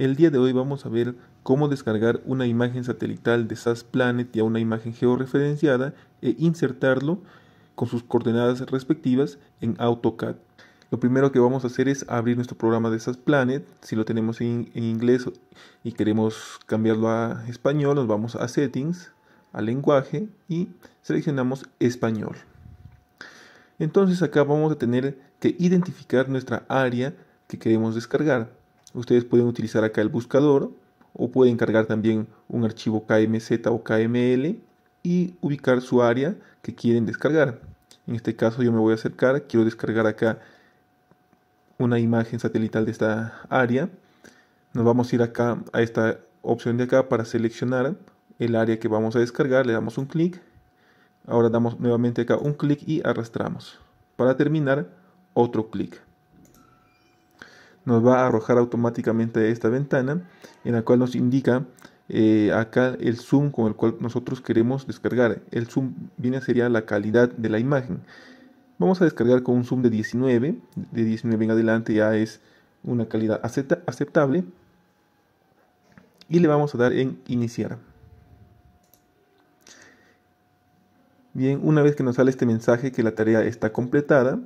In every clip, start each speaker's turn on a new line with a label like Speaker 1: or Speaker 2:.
Speaker 1: El día de hoy vamos a ver cómo descargar una imagen satelital de SAS Planet y a una imagen georreferenciada e insertarlo con sus coordenadas respectivas en AutoCAD. Lo primero que vamos a hacer es abrir nuestro programa de SAS Planet. Si lo tenemos en, en inglés y queremos cambiarlo a español, nos vamos a Settings, a Lenguaje y seleccionamos Español. Entonces acá vamos a tener que identificar nuestra área que queremos descargar. Ustedes pueden utilizar acá el buscador o pueden cargar también un archivo KMZ o KML y ubicar su área que quieren descargar. En este caso yo me voy a acercar, quiero descargar acá una imagen satelital de esta área. Nos vamos a ir acá a esta opción de acá para seleccionar el área que vamos a descargar, le damos un clic. Ahora damos nuevamente acá un clic y arrastramos. Para terminar, otro clic nos va a arrojar automáticamente esta ventana en la cual nos indica eh, acá el zoom con el cual nosotros queremos descargar. El zoom viene a sería la calidad de la imagen. Vamos a descargar con un zoom de 19, de 19 en adelante ya es una calidad aceptable y le vamos a dar en iniciar. Bien, una vez que nos sale este mensaje que la tarea está completada,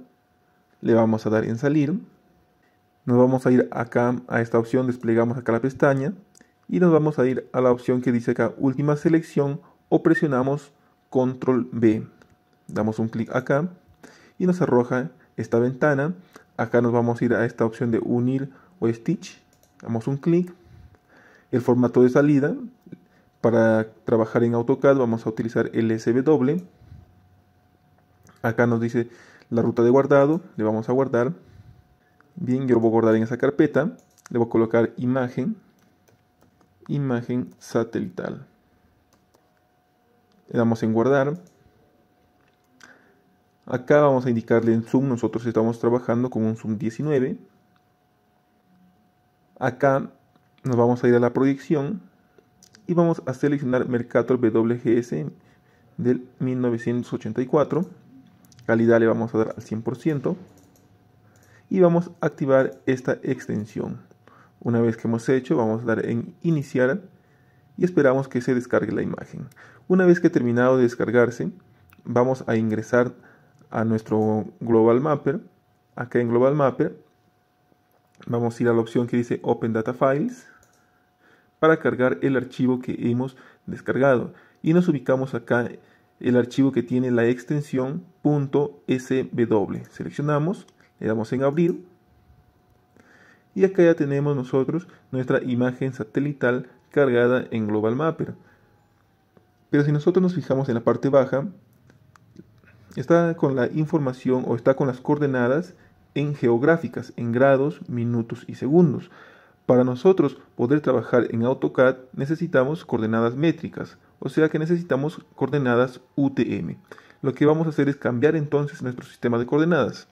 Speaker 1: le vamos a dar en salir. Nos vamos a ir acá a esta opción, desplegamos acá la pestaña y nos vamos a ir a la opción que dice acá última selección o presionamos control B. Damos un clic acá y nos arroja esta ventana. Acá nos vamos a ir a esta opción de unir o stitch. Damos un clic. El formato de salida. Para trabajar en AutoCAD vamos a utilizar el SW. Acá nos dice la ruta de guardado. Le vamos a guardar. Bien, yo lo voy a guardar en esa carpeta. Le voy a colocar imagen, imagen satelital. Le damos en guardar. Acá vamos a indicarle en zoom, nosotros estamos trabajando con un zoom 19. Acá nos vamos a ir a la proyección y vamos a seleccionar Mercator WGS del 1984. Calidad le vamos a dar al 100% y vamos a activar esta extensión. Una vez que hemos hecho, vamos a dar en iniciar y esperamos que se descargue la imagen. Una vez que ha terminado de descargarse, vamos a ingresar a nuestro Global Mapper. Acá en Global Mapper vamos a ir a la opción que dice Open Data Files para cargar el archivo que hemos descargado y nos ubicamos acá el archivo que tiene la extensión .sbw Seleccionamos le damos en Abril Y acá ya tenemos nosotros nuestra imagen satelital cargada en Global Mapper. Pero si nosotros nos fijamos en la parte baja, está con la información o está con las coordenadas en geográficas, en grados, minutos y segundos. Para nosotros poder trabajar en AutoCAD necesitamos coordenadas métricas, o sea que necesitamos coordenadas UTM. Lo que vamos a hacer es cambiar entonces nuestro sistema de coordenadas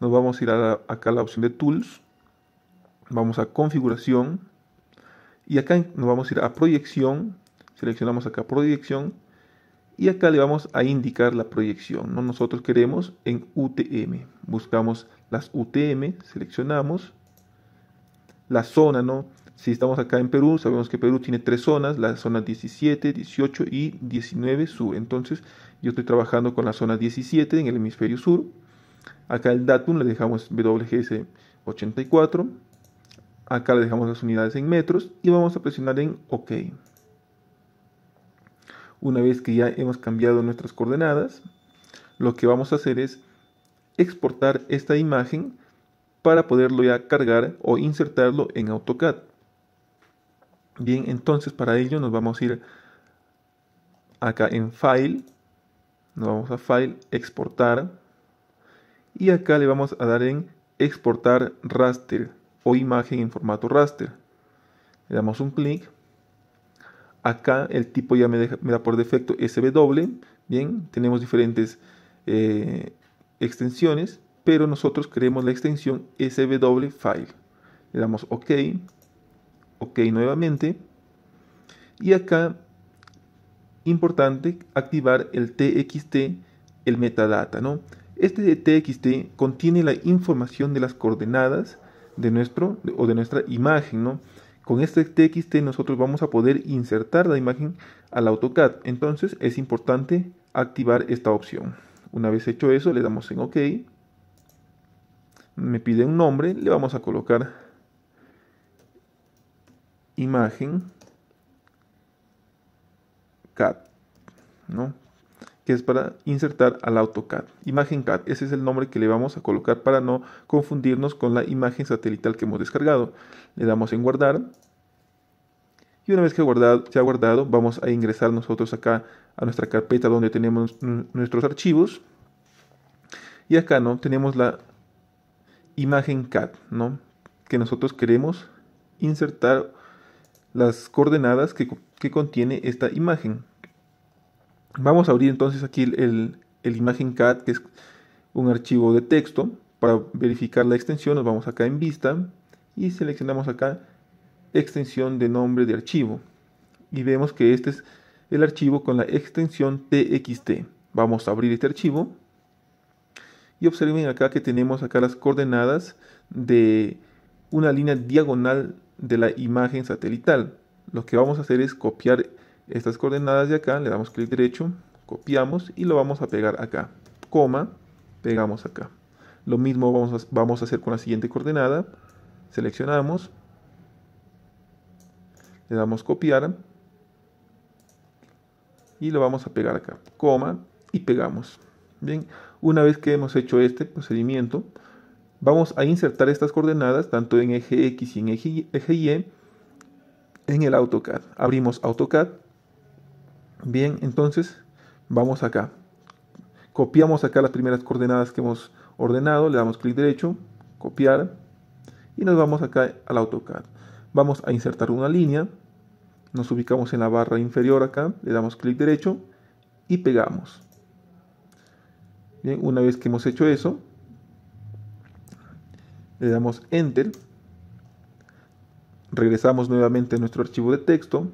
Speaker 1: nos vamos a ir a acá a la opción de Tools, vamos a Configuración y acá nos vamos a ir a Proyección, seleccionamos acá Proyección y acá le vamos a indicar la proyección. ¿no? Nosotros queremos en UTM, buscamos las UTM, seleccionamos la zona, ¿no? Si estamos acá en Perú, sabemos que Perú tiene tres zonas, la zona 17, 18 y 19 sur. Entonces, yo estoy trabajando con la zona 17 en el hemisferio sur Acá el datum le dejamos WGS 84. Acá le dejamos las unidades en metros y vamos a presionar en OK. Una vez que ya hemos cambiado nuestras coordenadas, lo que vamos a hacer es exportar esta imagen para poderlo ya cargar o insertarlo en AutoCAD. Bien, entonces para ello nos vamos a ir acá en File, nos vamos a File, Exportar, y acá le vamos a dar en exportar raster o imagen en formato raster. Le damos un clic. Acá el tipo ya me, da por defecto SW. Bien, tenemos diferentes eh, extensiones, pero nosotros queremos la extensión SW file. Le damos OK. OK nuevamente. Y acá, importante, activar el TXT, el metadata, ¿no? Este TXT contiene la información de las coordenadas de nuestro o de nuestra imagen, ¿no? Con este TXT nosotros vamos a poder insertar la imagen al AutoCAD. Entonces es importante activar esta opción. Una vez hecho eso, le damos en OK. Me pide un nombre, le vamos a colocar imagen CAD, ¿no? que es para insertar al AutoCAD. Imagen CAD, ese es el nombre que le vamos a colocar para no confundirnos con la imagen satelital que hemos descargado. Le damos en guardar. Y una vez que guardado, se ha guardado, vamos a ingresar nosotros acá a nuestra carpeta donde tenemos nuestros archivos. Y acá no tenemos la imagen CAD, ¿no? Que nosotros queremos insertar las coordenadas que contiene esta imagen. Vamos a abrir entonces aquí el, imagen CAD, que es un archivo de texto. Para verificar la extensión nos vamos acá en vista y seleccionamos acá extensión de nombre de archivo. Y vemos que este es el archivo con la extensión txt. Vamos a abrir este archivo. Y observen acá que tenemos acá las coordenadas de una línea diagonal de la imagen satelital. Lo que vamos a hacer es copiar estas coordenadas de acá, le damos clic derecho, copiamos y lo vamos a pegar acá, coma, pegamos acá. Lo mismo vamos a, vamos a hacer con la siguiente coordenada, seleccionamos, le damos copiar y lo vamos a pegar acá, coma y pegamos. Bien, una vez que hemos hecho este procedimiento, vamos a insertar estas coordenadas tanto en eje X y en eje Y en el AutoCAD. Abrimos AutoCAD Bien, entonces vamos acá. Copiamos acá las primeras coordenadas que hemos ordenado, le damos clic derecho, copiar y nos vamos acá al AutoCAD. Vamos a insertar una línea, nos ubicamos en la barra inferior acá, le damos clic derecho y pegamos. Bien, una vez que hemos hecho eso, le damos Enter, regresamos nuevamente a nuestro archivo de texto,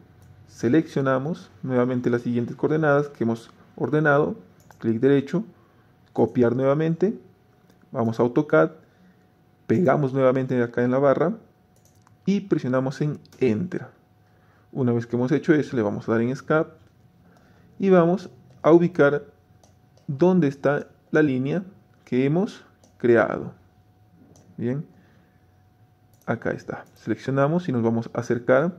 Speaker 1: seleccionamos nuevamente las siguientes coordenadas que hemos ordenado, clic derecho, copiar nuevamente, vamos a AutoCAD, pegamos nuevamente acá en la barra y presionamos en Enter. Una vez que hemos hecho eso, le vamos a dar en Escape y vamos a ubicar dónde está la línea que hemos creado. Bien, acá está. Seleccionamos y nos vamos a acercar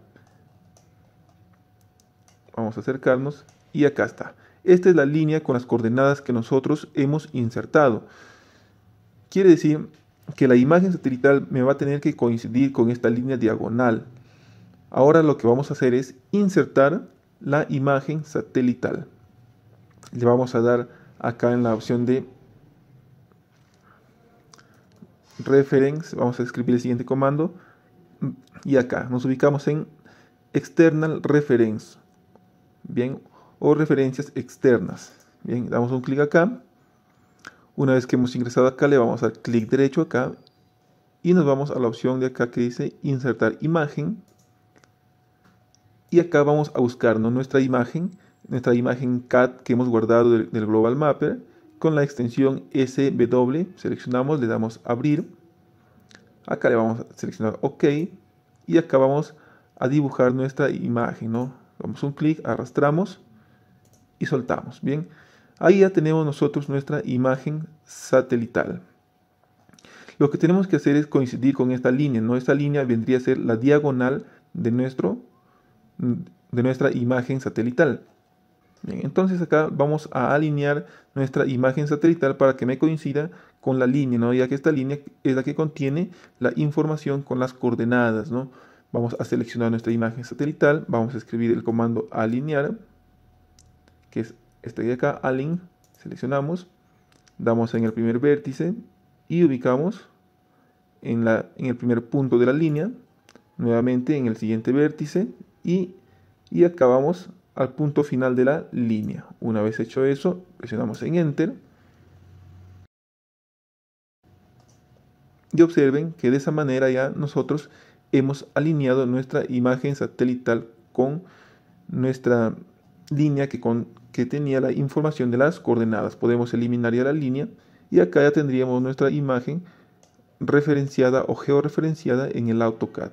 Speaker 1: Vamos a acercarnos y acá está. Esta es la línea con las coordenadas que nosotros hemos insertado. Quiere decir que la imagen satelital me va a tener que coincidir con esta línea diagonal. Ahora lo que vamos a hacer es insertar la imagen satelital. Le vamos a dar acá en la opción de reference, vamos a escribir el siguiente comando y acá nos ubicamos en external reference bien, o referencias externas. Bien, damos un clic acá. Una vez que hemos ingresado acá, le vamos a dar clic derecho acá y nos vamos a la opción de acá que dice insertar imagen. Y acá vamos a buscarnos nuestra imagen, nuestra imagen CAD que hemos guardado del, Global Mapper con la extensión SW. Seleccionamos, le damos abrir. Acá le vamos a seleccionar OK y acá vamos a dibujar nuestra imagen, ¿no? Damos un clic, arrastramos y soltamos. Bien, ahí ya tenemos nosotros nuestra imagen satelital. Lo que tenemos que hacer es coincidir con esta línea, ¿no? Esta línea vendría a ser la diagonal de, nuestro, de nuestra imagen satelital. entonces acá vamos a alinear nuestra imagen satelital para que me coincida con la línea, ¿no? ya que esta línea es la que contiene la información con las coordenadas. ¿no? Vamos a seleccionar nuestra imagen satelital, vamos a escribir el comando alinear, que es este de acá, align, seleccionamos, damos en el primer vértice y ubicamos en, la, en el primer punto de la línea, nuevamente en el siguiente vértice y, y acabamos al punto final de la línea. Una vez hecho eso, presionamos en Enter. Y observen que de esa manera ya nosotros hemos alineado nuestra imagen satelital con nuestra línea que, que tenía la información de las coordenadas. Podemos eliminar ya la línea y acá ya tendríamos nuestra imagen referenciada o georreferenciada en el AutoCAD.